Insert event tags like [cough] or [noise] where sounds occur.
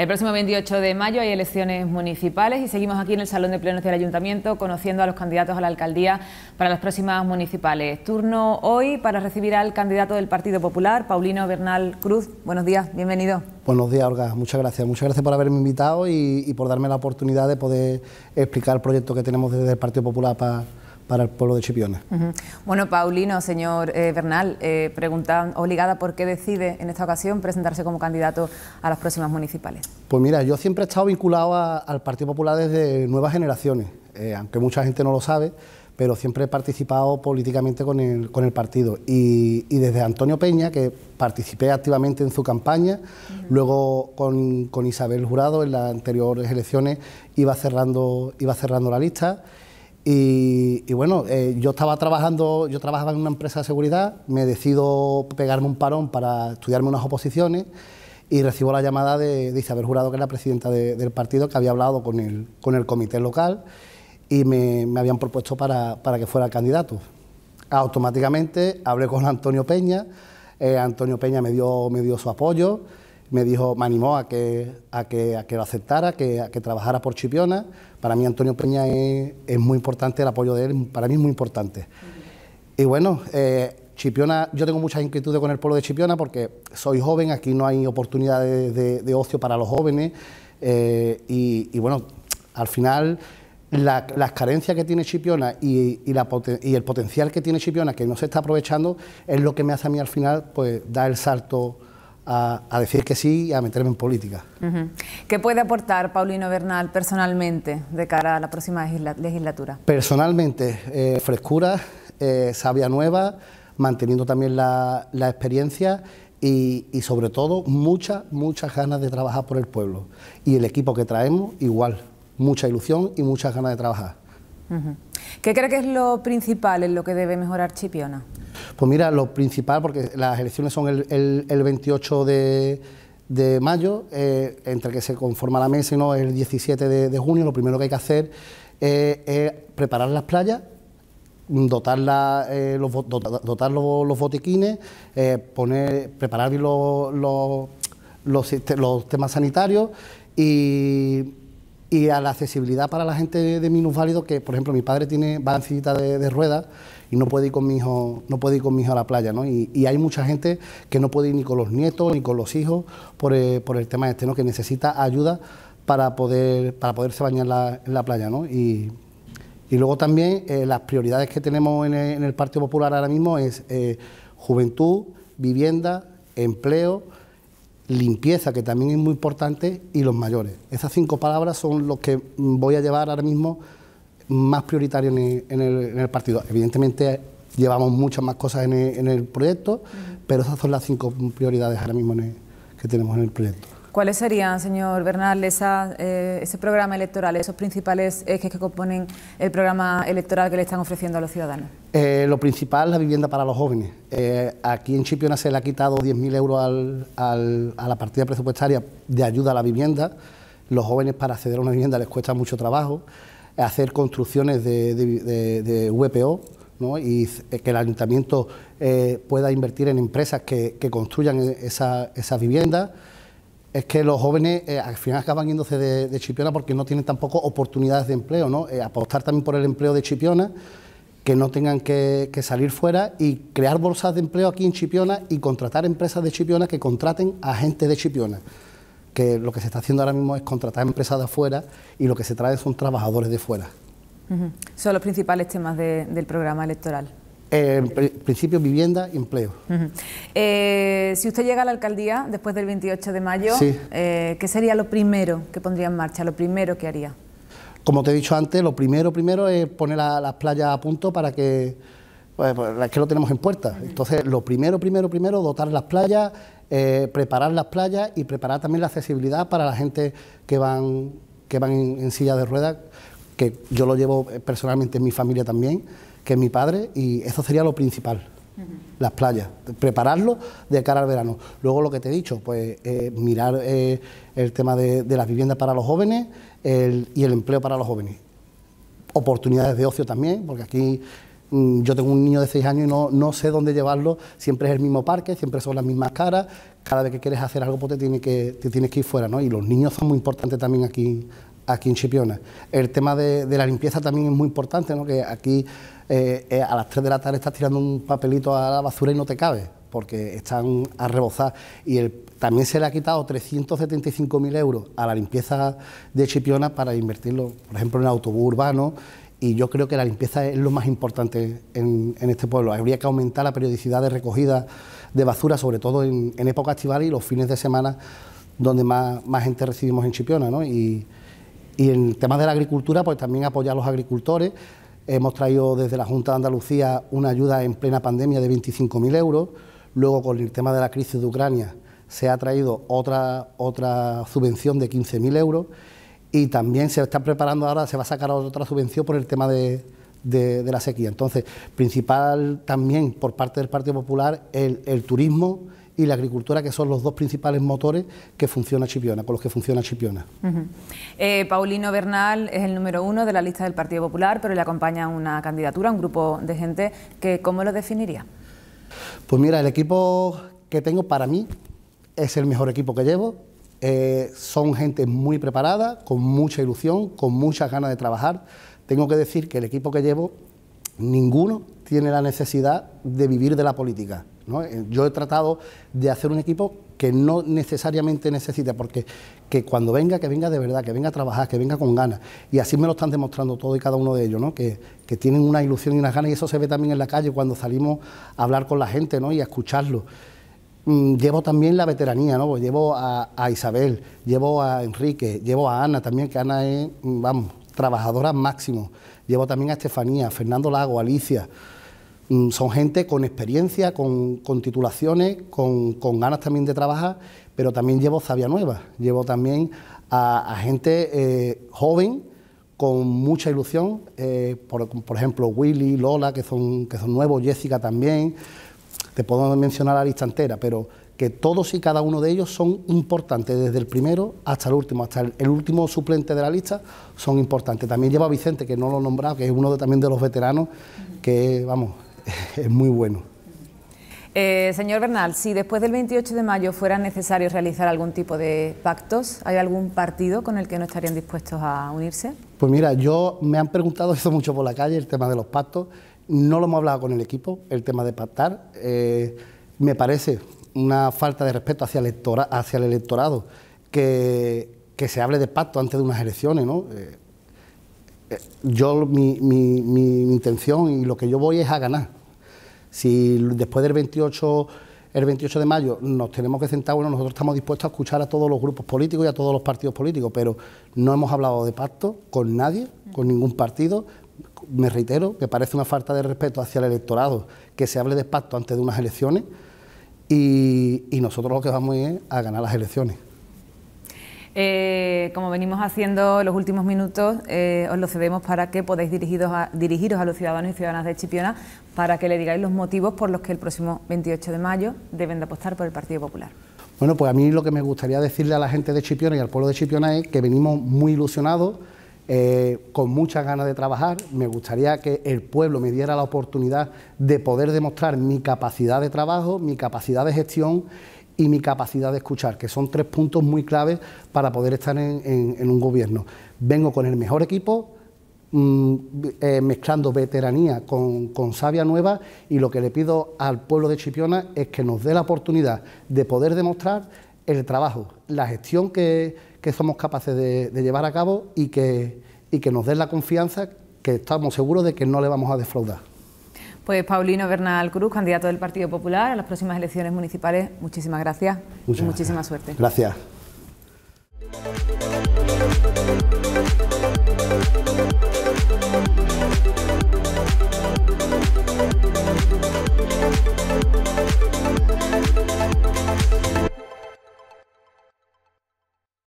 El próximo 28 de mayo hay elecciones municipales y seguimos aquí en el Salón de Plenos del Ayuntamiento conociendo a los candidatos a la alcaldía para las próximas municipales. Turno hoy para recibir al candidato del Partido Popular, Paulino Bernal Cruz. Buenos días, bienvenido. Buenos días, Olga. Muchas gracias. Muchas gracias por haberme invitado y, y por darme la oportunidad de poder explicar el proyecto que tenemos desde el Partido Popular para para el pueblo de Chipiona. Bueno, Paulino, señor eh, Bernal, eh, pregunta obligada por qué decide en esta ocasión presentarse como candidato a las próximas municipales. Pues mira, yo siempre he estado vinculado al Partido Popular desde nuevas generaciones, eh, aunque mucha gente no lo sabe, pero siempre he participado políticamente con el, con el partido. Y, desde Antonio Peña, que participé activamente en su campaña, luego con, con, Isabel Jurado en las anteriores elecciones iba cerrando, iba cerrando la lista y, bueno, eh, yo estaba trabajando, yo trabajaba en una empresa de seguridad, me decido pegarme un parón para estudiarme unas oposiciones y recibo la llamada de, dice Isabel Jurado, que era la presidenta del partido, que había hablado con el, con el comité local y me, habían propuesto para, que fuera candidato. Automáticamente hablé con Antonio Peña, eh, Antonio Peña me dio, me dio su apoyo me dijo, me animó a que, a que, a que lo aceptara, que, a que trabajara por Chipiona. Para mí Antonio Peña es, muy importante, el apoyo de él para mí es muy importante. Y bueno, eh, Chipiona, yo tengo muchas inquietudes con el pueblo de Chipiona porque soy joven, aquí no hay oportunidades de, de, ocio para los jóvenes eh, y, y, bueno, al final la, las carencias que tiene Chipiona y, y, la, y, el potencial que tiene Chipiona que no se está aprovechando es lo que me hace a mí al final pues dar el salto a, decir que sí y a meterme en política. ¿Qué puede aportar Paulino Bernal personalmente de cara a la próxima legislatura? Personalmente, eh, frescura, eh, sabia nueva, manteniendo también la, la experiencia y, sobre todo muchas, muchas ganas de trabajar por el pueblo. Y el equipo que traemos igual, mucha ilusión y muchas ganas de trabajar. ¿Qué cree que es lo principal en lo que debe mejorar Chipiona? Pues mira, lo principal, porque las elecciones son el, 28 de, mayo, eh, entre que se conforma la mesa y no el 17 de, junio, lo primero que hay que hacer eh, es preparar las playas, dotar, eh, los, dotar, los, botiquines, poner, preparar los, los temas sanitarios y y a la accesibilidad para la gente de minusválidos, que por ejemplo mi padre tiene balancita de, ruedas y no puede ir con mi hijo, no puede ir con mi hijo a la playa, ¿no? Y, hay mucha gente que no puede ir ni con los nietos ni con los hijos por, eh, por el tema este, ¿no? Que necesita ayuda para poder para poderse bañar en la playa, ¿no? Y, y luego también eh, las prioridades que tenemos en el, Partido Popular ahora mismo es eh, juventud, vivienda, empleo limpieza, que también es muy importante, y los mayores. Esas cinco palabras son los que voy a llevar ahora mismo más prioritario en el, partido. Evidentemente llevamos muchas más cosas en el, proyecto, pero esas son las cinco prioridades ahora mismo que tenemos en el proyecto. ¿Cuáles serían, señor Bernal, eh, ese programa electoral, esos principales ejes que componen el programa electoral que le están ofreciendo a los ciudadanos? Eh, lo principal, es la vivienda para los jóvenes. Eh, aquí en Chipiona se le ha quitado 10.000 euros a la partida presupuestaria de ayuda a la vivienda. Los jóvenes para acceder a una vivienda les cuesta mucho trabajo. Hacer construcciones de, VPO, y que el ayuntamiento pueda invertir en empresas que, construyan esas viviendas es que los jóvenes eh, al final acaban yéndose de, Chipiona porque no tienen tampoco oportunidades de empleo, ¿no? Eh, apostar también por el empleo de Chipiona, que no tengan que, salir fuera y crear bolsas de empleo aquí en Chipiona y contratar empresas de Chipiona que contraten a gente de Chipiona. Que lo que se está haciendo ahora mismo es contratar empresas de afuera y lo que se trae son trabajadores de fuera. Son los principales temas del programa electoral en principio, vivienda y empleo. Eh, si usted llega a la alcaldía después del 28 de mayo, eh, ¿qué sería lo primero que pondría en marcha, lo primero que haría? Como te he dicho antes, lo primero primero es poner las playas a punto para que, pues, pues que lo tenemos en puerta. Entonces, lo primero, primero, primero, dotar las playas, eh, preparar las playas y preparar también la accesibilidad para la gente que van, que van en, en silla de ruedas, que yo lo llevo personalmente en mi familia también que es mi padre, y eso sería lo principal, las playas, prepararlo de cara al verano. Luego lo que te he dicho, pues eh, mirar eh, el tema de, las viviendas para los jóvenes y el empleo para los jóvenes. Oportunidades de ocio también, porque aquí mm, yo tengo un niño de seis años y no, no sé dónde llevarlo, siempre es el mismo parque, siempre son las mismas caras, cada vez que quieres hacer algo pues te, que, te tienes que ir fuera, ¿no? Y los niños son muy importantes también aquí, aquí en Chipiona. El tema de, la limpieza también es muy importante, ¿no? que aquí eh, eh, a las 3 de la tarde estás tirando un papelito a la basura y no te cabe, porque están a rebozar. Y el, también se le ha quitado 375.000 euros a la limpieza de Chipiona para invertirlo, por ejemplo, en autobús urbano. Y yo creo que la limpieza es lo más importante en, este pueblo. Habría que aumentar la periodicidad de recogida de basura, sobre todo en, época estival y los fines de semana, donde más, más gente recibimos en Chipiona. ¿no? Y, y en el tema de la agricultura, pues también apoyar a los agricultores. Hemos traído desde la Junta de Andalucía una ayuda en plena pandemia de 25.000 euros. Luego, con el tema de la crisis de Ucrania, se ha traído otra, otra subvención de 15.000 euros. Y también se está preparando ahora, se va a sacar otra subvención por el tema de, la sequía. Entonces, principal también por parte del Partido Popular el turismo y la agricultura, que son los dos principales motores que funciona Chipiona, con los que funciona Chipiona. Eh, Paulino Bernal es el número uno de la lista del Partido Popular, pero le acompaña una candidatura, un grupo de gente que, ¿cómo lo definiría? Pues mira, el equipo que tengo para mí es el mejor equipo que llevo, eh, son gente muy preparada, con mucha ilusión, con muchas ganas de trabajar. Tengo que decir que el equipo que llevo, ninguno tiene la necesidad de vivir de la política. Eh, yo he tratado de hacer un equipo que no necesariamente necesita, porque que cuando venga, que venga de verdad, que venga a trabajar, que venga con ganas. Y así me lo están demostrando todo y cada uno de ellos, ¿no? que, tienen una ilusión y unas ganas, y eso se ve también en la calle cuando salimos a hablar con la gente ¿no? y a escucharlo. Mm, llevo también la veteranía, ¿no? Pues llevo a, Isabel, llevo a Enrique, llevo a Ana también, que Ana es, mm, vamos, trabajadora máximo. Llevo también a Estefanía, Fernando Lago, Alicia. Mm, son gente con experiencia, con, titulaciones, con, ganas también de trabajar, pero también llevo Sabia Nueva, llevo también a, gente eh, joven con mucha ilusión, eh, por, ejemplo Willy, Lola, que son, que son nuevos, Jessica también, te puedo mencionar la lista entera, pero que todos y cada uno de ellos son importantes, desde el primero hasta el último, hasta el, último suplente de la lista son importantes. También llevo a Vicente, que no lo he nombrado, que es uno de, también de los veteranos, que vamos, [laughs] es muy bueno. Eh, señor Bernal, si después del 28 de mayo fuera necesario realizar algún tipo de pactos, ¿hay algún partido con el que no estarían dispuestos a unirse? Pues mira, yo me han preguntado [laughs] eso mucho por la calle, el tema de los pactos. No lo hemos hablado con el equipo, el tema de pactar. Eh, me parece una falta de respeto hacia el, hacia el electorado que, se hable de pacto antes de unas elecciones. ¿no? Eh, yo, mi intención y lo que yo voy es a ganar si después del 28 el 28 de mayo nos tenemos que sentar, bueno, nosotros estamos dispuestos a escuchar a todos los grupos políticos y a todos los partidos políticos, pero no hemos hablado de pacto con nadie, con ningún partido. Me reitero, que parece una falta de respeto hacia el electorado que se hable de pacto antes de unas elecciones y, y nosotros lo que vamos a ir es a ganar las elecciones. Eh, como venimos haciendo los últimos minutos, eh, os lo cedemos para que podáis dirigiros a, a los ciudadanos y ciudadanas de Chipiona para que le digáis los motivos por los que el próximo 28 de mayo deben de apostar por el Partido Popular. Bueno, pues a mí lo que me gustaría decirle a la gente de Chipiona y al pueblo de Chipiona es que venimos muy ilusionados, eh, con muchas ganas de trabajar. Me gustaría que el pueblo me diera la oportunidad de poder demostrar mi capacidad de trabajo, mi capacidad de gestión y mi capacidad de escuchar, que son tres puntos muy claves para poder estar en, un gobierno. Vengo con el mejor equipo, mm, eh, mezclando veteranía con, con savia nueva y lo que le pido al pueblo de Chipiona es que nos dé la oportunidad de poder demostrar el trabajo, la gestión que, somos capaces de, llevar a cabo y que, que nos dé la confianza que estamos seguros de que no le vamos a defraudar. Pues Paulino Bernal Cruz, candidato del Partido Popular a las próximas elecciones municipales, muchísimas gracias y muchísima suerte. Gracias.